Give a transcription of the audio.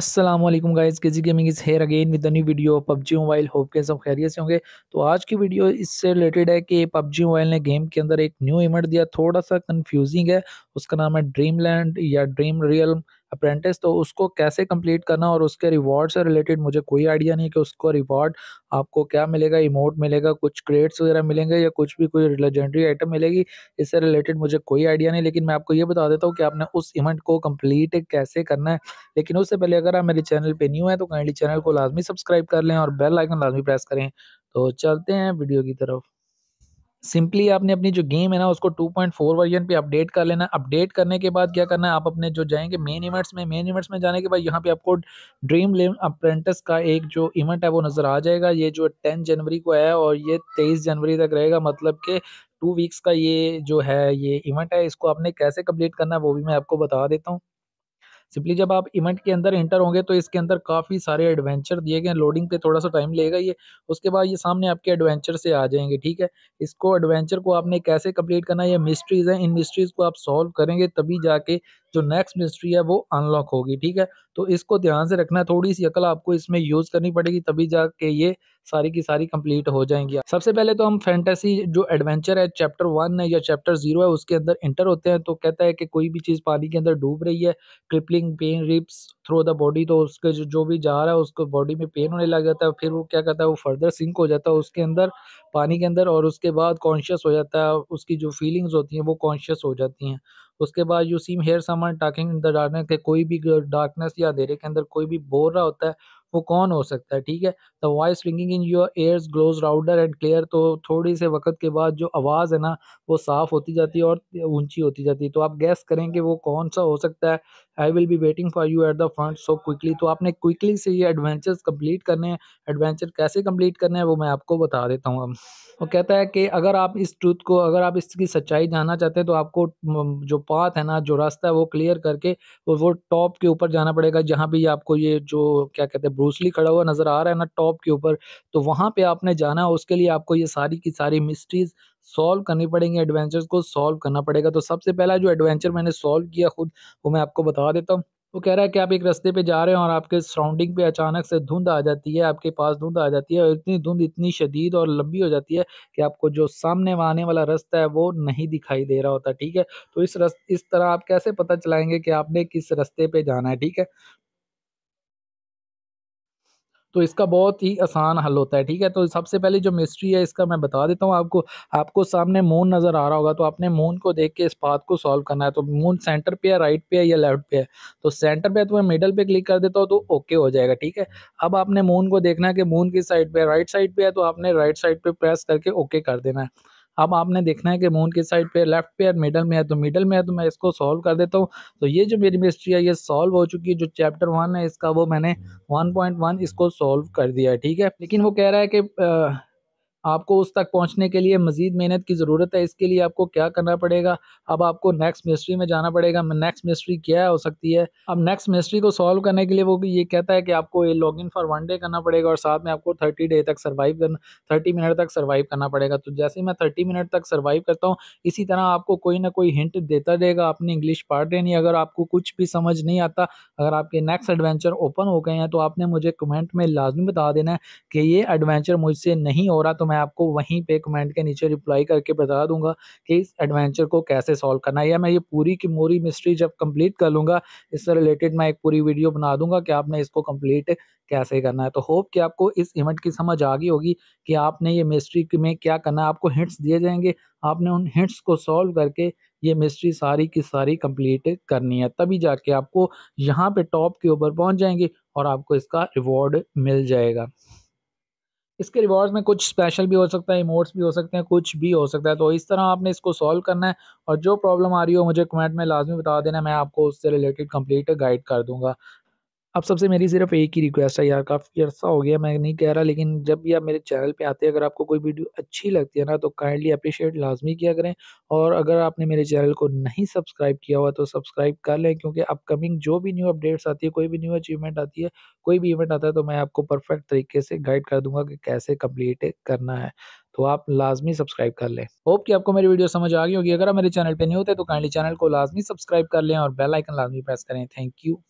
Aslam guys किसी gaming is here again with new video PUBG mobile hope के सब खैरियत से होंगे तो आज की वीडियो इससे रिलेटेड है कि पबजी मोबाइल ने गेम के अंदर एक न्यू इमेंट दिया थोड़ा सा कन्फ्यूजिंग है उसका नाम है ड्रीम लैंड या ड्रीम रियल अप्रेंटिस तो उसको कैसे कंप्लीट करना और उसके रिवॉर्ड से रिलेटेड मुझे कोई आइडिया नहीं कि उसको रिवॉर्ड आपको क्या मिलेगा इमोट मिलेगा कुछ क्रेड्स वगैरह मिलेंगे या कुछ भी कोई लेजेंडरी आइटम मिलेगी इससे रिलेटेड मुझे कोई आइडिया नहीं लेकिन मैं आपको ये बता देता हूँ कि आपने उस इवेंट को कम्प्लीट कैसे करना है लेकिन उससे पहले अगर आप मेरे चैनल पर न्यू है तो काइंडली चैनल को लाजमी सब्सक्राइब कर लें और बेल आइकन लाजमी प्रेस करें तो चलते हैं वीडियो की तरफ सिंपली आपने अपनी जो गेम है ना उसको 2.4 वर्जन पे अपडेट कर लेना अपडेट करने के बाद क्या करना है आप अपने जो जाएंगे मेन इवेंट्स में मेन इवेंट्स में जाने के बाद यहाँ पे आपको ड्रीम लेम अप्रेंटिस का एक जो इवेंट है वो नज़र आ जाएगा ये जो 10 जनवरी को है और ये 23 जनवरी तक रहेगा मतलब कि टू वीक्स का ये जो है ये इवेंट है इसको आपने कैसे कम्प्लीट करना है वो भी मैं आपको बता देता हूँ सिंपली जब आप इवेंट के अंदर इंटर होंगे तो इसके अंदर काफ़ी सारे एडवेंचर दिए गए लोडिंग पे थोड़ा सा टाइम लेगा ये उसके बाद ये सामने आपके एडवेंचर से आ जाएंगे ठीक है इसको एडवेंचर को आपने कैसे कंप्लीट करना है ये मिस्ट्रीज़ हैं इन मिस्ट्रीज़ को आप सॉल्व करेंगे तभी जाके जो नेक्स्ट मिस्ट्री है वो अनलॉक होगी ठीक है तो इसको ध्यान से रखना थोड़ी सी अकल आपको इसमें यूज़ करनी पड़ेगी तभी जाके ये सारी की सारी कंप्लीट हो जाएंगी सबसे पहले तो हम फैंटेसी जो एडवेंचर है चैप्टर वन है या चैप्टर जीरो है उसके अंदर इंटर होते हैं तो कहता है कि कोई भी चीज़ पानी के अंदर डूब रही है crippling pain rips through the body तो उसके जो जो भी जा रहा है उसको बॉडी में पेन होने लग जाता है फिर वो क्या करता है वो फर्दर सिंक हो जाता है उसके अंदर पानी के अंदर और उसके बाद कॉन्शियस हो जाता है उसकी जो फीलिंग्स होती हैं वो कॉन्शियस हो जाती हैं उसके बाद you seem hear someone talking in the darkness के कोई भी डार्कनेस या अंधेरे के अंदर कोई भी बोल रहा होता है वो कौन हो सकता है ठीक है the voice ringing in your ears grows louder and clear तो थोड़ी से वक्त के बाद जो आवाज़ है ना वो साफ़ होती जाती है और ऊंची होती जाती है तो आप गैस करें कि वो कौन सा हो सकता है I will be waiting for you at the front so quickly तो आपने क्विकली से ये एडवेंचर्स कम्प्लीट करने हैं एडवेंचर कैसे कम्प्लीट करने हैं वो मैं आपको बता देता हूँ अब वो कहता है कि अगर आप इस ट्रूथ को अगर आप इसकी सच्चाई जानना चाहते हैं तो आपको जो पाथ है ना जो रास्ता है वो क्लियर करके वो वो टॉप के ऊपर जाना पड़ेगा जहाँ भी आपको ये जो क्या कहते हैं ब्रूसली खड़ा हुआ नज़र आ रहा है ना टॉप के ऊपर तो वहां पे आपने जाना है उसके लिए आपको ये सारी की सारी मिस्ट्रीज़ सॉल्व करनी पड़ेंगी एडवेंचर्स को सॉल्व करना पड़ेगा तो सबसे पहला जो एडवेंचर मैंने सॉल्व किया खुद वो मैं आपको बता देता हूँ वो कह रहा है कि आप एक रास्ते पे जा रहे हैं और आपके सराउंडिंग पे अचानक से धुंध आ जाती है आपके पास धुंध आ जाती है और इतनी धुंध इतनी शदीद और लंबी हो जाती है कि आपको जो सामने आने वाला रास्ता है वो नहीं दिखाई दे रहा होता ठीक है तो इस रस इस तरह आप कैसे पता चलाएंगे कि आपने किस रस्ते पे जाना है ठीक है तो इसका बहुत ही आसान हल होता है ठीक है तो सबसे पहले जो मिस्ट्री है इसका मैं बता देता हूँ आपको आपको सामने मून नज़र आ रहा होगा तो आपने मून को देख के इस पाथ को सॉल्व करना है तो मून सेंटर पे है राइट पे है या लेफ्ट पे है तो सेंटर पे है तो मैं मिडल पे क्लिक कर देता हूँ तो ओके हो जाएगा ठीक है अब आपने मून को देखना है कि मून किस साइड पर है राइट साइड पर है तो आपने राइट साइड पर प्रेस करके ओके कर देना है अब आपने देखना है कि मून की साइड पे लेफ्ट पे और मिडल में है तो मिडल में है तो मैं इसको सॉल्व कर देता हूँ तो ये जो मेरी मिस्ट्री है ये सॉल्व हो चुकी है जो चैप्टर वन है इसका वो मैंने वन पॉइंट वन इसको सॉल्व कर दिया है ठीक है लेकिन वो कह रहा है कि आपको उस तक पहुंचने के लिए मज़ीद मेहनत की ज़रूरत है इसके लिए आपको क्या करना पड़ेगा अब आपको नेक्स्ट मिस्ट्री में जाना पड़ेगा नेक्स्ट मिस्ट्री क्या हो सकती है अब नेक्स्ट मिस्ट्री को सॉल्व करने के लिए वो ये कहता है कि आपको ये log in for one day करना पड़ेगा और साथ में आपको थर्टी डे तक सर्वाइव करना थर्टी मिनट तक सर्वाइव करना पड़ेगा तो जैसे ही मैं थर्टी मिनट तक सर्वाइव करता हूँ इसी तरह आपको कोई ना कोई हिंट देता रहेगा अपनी इंग्लिश पढ़ देनी अगर आपको कुछ भी समझ नहीं आता अगर आपके नेक्स्ट एडवेंचर ओपन हो गए हैं तो आपने मुझे कमेंट में लाजमी बता देना है कि ये एडवेंचर मुझसे नहीं हो रहा तो मैं आपको वहीं पे कमेंट के नीचे रिप्लाई करके बता दूंगा कि इस एडवेंचर को कैसे सॉल्व करना है या मैं ये पूरी की पूरी मिस्ट्री जब कंप्लीट कर लूँगा इससे रिलेटेड मैं एक पूरी वीडियो बना दूंगा कि आपने इसको कम्प्लीट कैसे करना है तो होप कि आपको इस इवेंट की समझ आ गई होगी कि आपने ये मिस्ट्री में क्या करना है आपको हिंट्स दिए जाएंगे आपने उन हिंट्स को सॉल्व करके ये मिस्ट्री सारी की सारी कंप्लीट करनी है तभी जाके आपको यहाँ पे टॉप के ऊपर पहुँच जाएंगे और आपको इसका रिवॉर्ड मिल जाएगा इसके रिवॉर्ड्स में कुछ स्पेशल भी हो सकता है इमोट्स भी हो सकते हैं कुछ भी हो सकता है तो इस तरह आपने इसको सॉल्व करना है और जो प्रॉब्लम आ रही हो मुझे कमेंट में लाजमी बता देना मैं आपको उससे रिलेटेड कंप्लीट गाइड कर दूंगा आप सबसे मेरी सिर्फ एक ही रिक्वेस्ट है यार काफ़ी अर्सा हो गया मैं नहीं कह रहा लेकिन जब भी आप मेरे चैनल पे आते हैं अगर आपको कोई वीडियो अच्छी लगती है ना तो काइंडली अप्रिशिएट लाजमी किया करें और अगर आपने मेरे चैनल को नहीं सब्सक्राइब किया हुआ तो सब्सक्राइब कर लें क्योंकि अपकमिंग जो भी न्यू अपडेट्स आती है कोई भी न्यू अचीवमेंट आती है कोई भी इवेंट आता है तो मैं आपको परफेक्ट तरीके से गाइड कर दूँगा कि कैसे कम्प्लीट करना है तो आप लाजमी सब्सक्राइब कर लें होप कि आपको मेरी वीडियो समझ आ गई होगी अगर आप मेरे चैनल पर नहीं होते तो काइंडली चैनल को लाजमी सब्सक्राइब कर लें और बेल आइकन लाजमी प्रेस करें थैंक यू